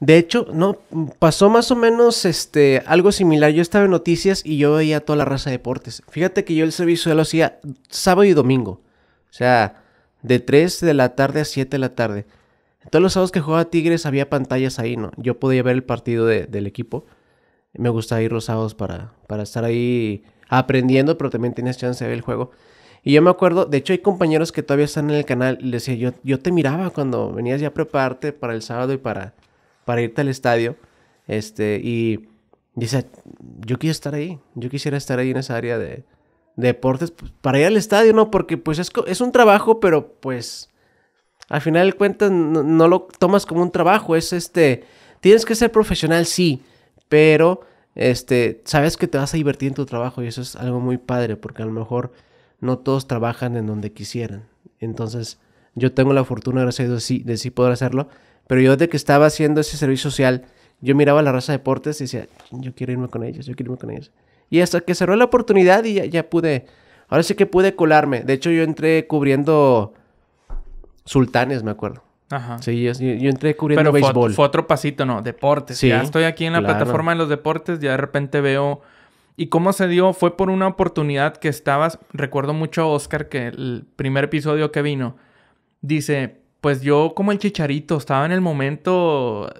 De hecho, no, pasó más o menos este, algo similar. Yo estaba en noticias y yo veía toda la raza de deportes. Fíjate que yo el servicio lo hacía sábado y domingo. O sea, de 3 de la tarde a 7 de la tarde. Todos los sábados que jugaba Tigres había pantallas ahí, ¿no? Yo podía ver el partido del equipo. Me gustaba ir los sábados para, para estar ahí aprendiendo, pero también tenías chance de ver el juego. Y yo me acuerdo, de hecho hay compañeros que todavía están en el canal y les decía, yo, yo te miraba cuando venías ya a prepararte para el sábado y para para irte al estadio. Este, y dice, yo quiero estar ahí, yo quisiera estar ahí en esa área de, deportes pues, para ir al estadio, ¿no? Porque pues es, un trabajo, pero pues al final de cuentas no, lo tomas como un trabajo, es este, tienes que ser profesional, sí, pero este, sabes que te vas a divertir en tu trabajo y eso es algo muy padre, porque a lo mejor no todos trabajan en donde quisieran. Entonces, yo tengo la fortuna, gracias a Dios, sí, de sí poder hacerlo. Pero yo desde que estaba haciendo ese servicio social, yo miraba la raza de deportes y decía, yo quiero irme con ellos, yo quiero irme con ellos. Y hasta que cerró la oportunidad y ya, pude, ahora sí que pude colarme. De hecho, yo entré cubriendo sultanes, me acuerdo. Ajá. Sí, yo, entré cubriendo Pero béisbol. Fue, fue, otro pasito, ¿no? Deportes. Sí, ya estoy aquí en la plataforma de los deportes, ya de repente veo... ¿Y cómo se dio? Fue por una oportunidad que estabas, recuerdo mucho a Oscar que el primer episodio que vino, dice, pues yo como el chicharito estaba en el momento,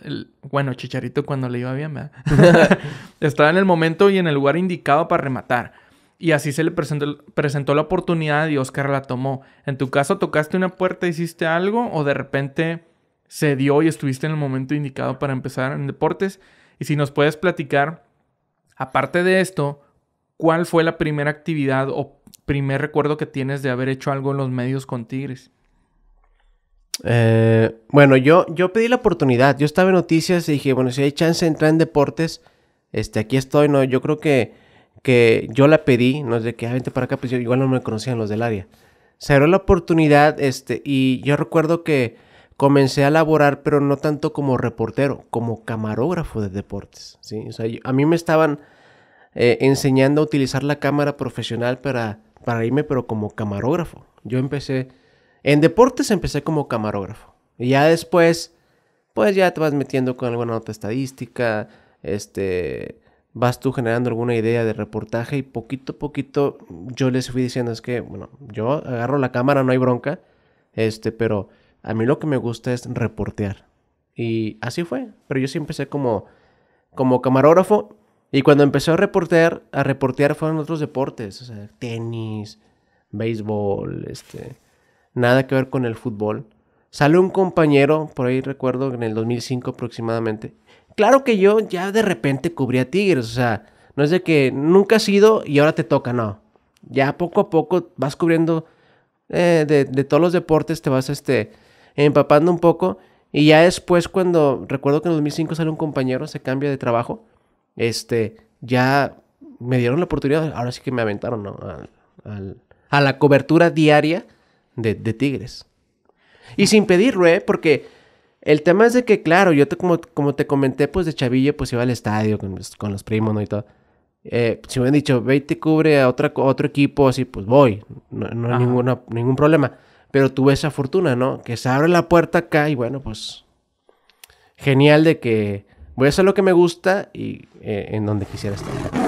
bueno, chicharito cuando le iba bien, ¿verdad? estaba en el momento y en el lugar indicado para rematar. Y así se le presentó, la oportunidad y Oscar la tomó. ¿En tu caso tocaste una puerta, hiciste algo o de repente se dio y estuviste en el momento indicado para empezar en deportes? Y si nos puedes platicar, aparte de esto, ¿cuál fue la primera actividad o primer recuerdo que tienes de haber hecho algo en los medios con Tigres? Eh, bueno, yo, yo pedí la oportunidad. Yo estaba en noticias y dije, bueno, si hay chance de entrar en deportes, este, aquí estoy. No, yo creo que, que yo la pedí, no es de que, vente para acá, pues igual no me conocían los del área. Se abrió la oportunidad, este, y yo recuerdo que comencé a laborar, pero no tanto como reportero, como camarógrafo de deportes, ¿sí? a mí me estaban eh, enseñando a utilizar la cámara profesional para, para irme, pero como camarógrafo. Yo empecé en deportes empecé como camarógrafo. Y ya después, pues ya te vas metiendo con alguna nota estadística, este, vas tú generando alguna idea de reportaje y poquito a poquito yo les fui diciendo, es que, bueno, yo agarro la cámara, no hay bronca, este, pero a mí lo que me gusta es reportear. Y así fue, pero yo sí empecé como, como camarógrafo y cuando empecé a reportear, a reportear fueron otros deportes, o sea, tenis, béisbol, este nada que ver con el fútbol. Sale un compañero, por ahí recuerdo en el 2005 aproximadamente. Claro que yo ya de repente cubría Tigres, o sea, no es de que nunca has ido y ahora te toca, no. Ya poco a poco vas cubriendo eh, de, todos los deportes, te vas este, empapando un poco. Y ya después cuando, recuerdo que en el 2005 sale un compañero, se cambia de trabajo, este, ya me dieron la oportunidad, ahora sí que me aventaron, ¿no? a la cobertura diaria de, Tigres. Y sin pedirlo, ¿eh? Porque el tema es de que, claro, yo como, como te comenté, pues de chavillo, pues iba al estadio con, los primos, ¿no? Y todo. Eh, si me han dicho, ve y te cubre a, otro equipo, así, pues voy. No, no hay ningún problema. Pero tuve esa fortuna, ¿no? Que se abre la puerta acá y bueno, pues... Genial de que voy a hacer lo que me gusta y eh, en donde quisiera estar.